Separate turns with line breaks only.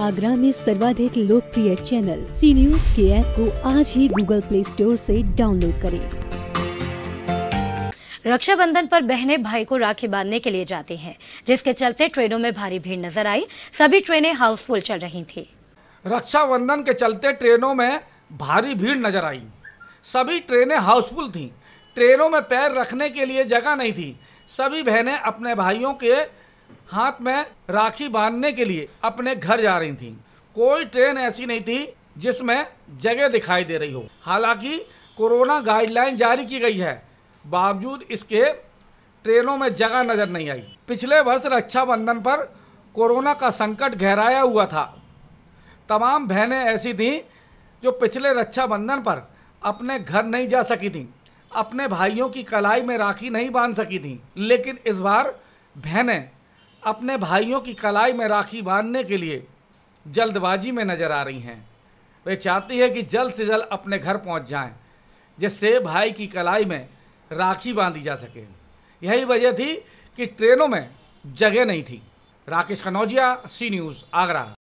आगरा में सर्वाधिक लोकप्रिय चैनल सी न्यूज के ऐप को आज ही गूगल प्ले स्टोर से डाउनलोड करें
रक्षाबंधन पर बहनें भाई को राखी बांधने के लिए जाते हैं, जिसके चलते ट्रेनों में भारी भीड़ नजर आई सभी ट्रेनें हाउसफुल चल रही थी
रक्षाबंधन के चलते ट्रेनों में भारी भीड़ नजर आई सभी ट्रेनें हाउसफुल थीं। ट्रेनों में पैर रखने के लिए जगह नहीं थी सभी बहनें अपने भाइयों के हाथ में राखी बांधने के लिए अपने घर जा रही थी कोई ट्रेन ऐसी नहीं थी जिसमें जगह दिखाई दे रही हो हालांकि कोरोना गाइडलाइन जारी की गई है बावजूद इसके ट्रेनों में जगह नज़र नहीं आई पिछले वर्ष रक्षाबंधन पर कोरोना का संकट गहराया हुआ था तमाम बहनें ऐसी थीं जो पिछले रक्षाबंधन पर अपने घर नहीं जा सकी थीं अपने भाइयों की कलाई में राखी नहीं बांध सकी थीं लेकिन इस बार बहनें अपने भाइयों की कलाई में राखी बांधने के लिए जल्दबाजी में नज़र आ रही हैं वे चाहती है कि जल्द से जल्द अपने घर पहुंच जाएं जिससे भाई की कलाई में राखी बांधी जा सके यही वजह थी कि ट्रेनों में जगह नहीं थी राकेश कनौजिया सी न्यूज़ आगरा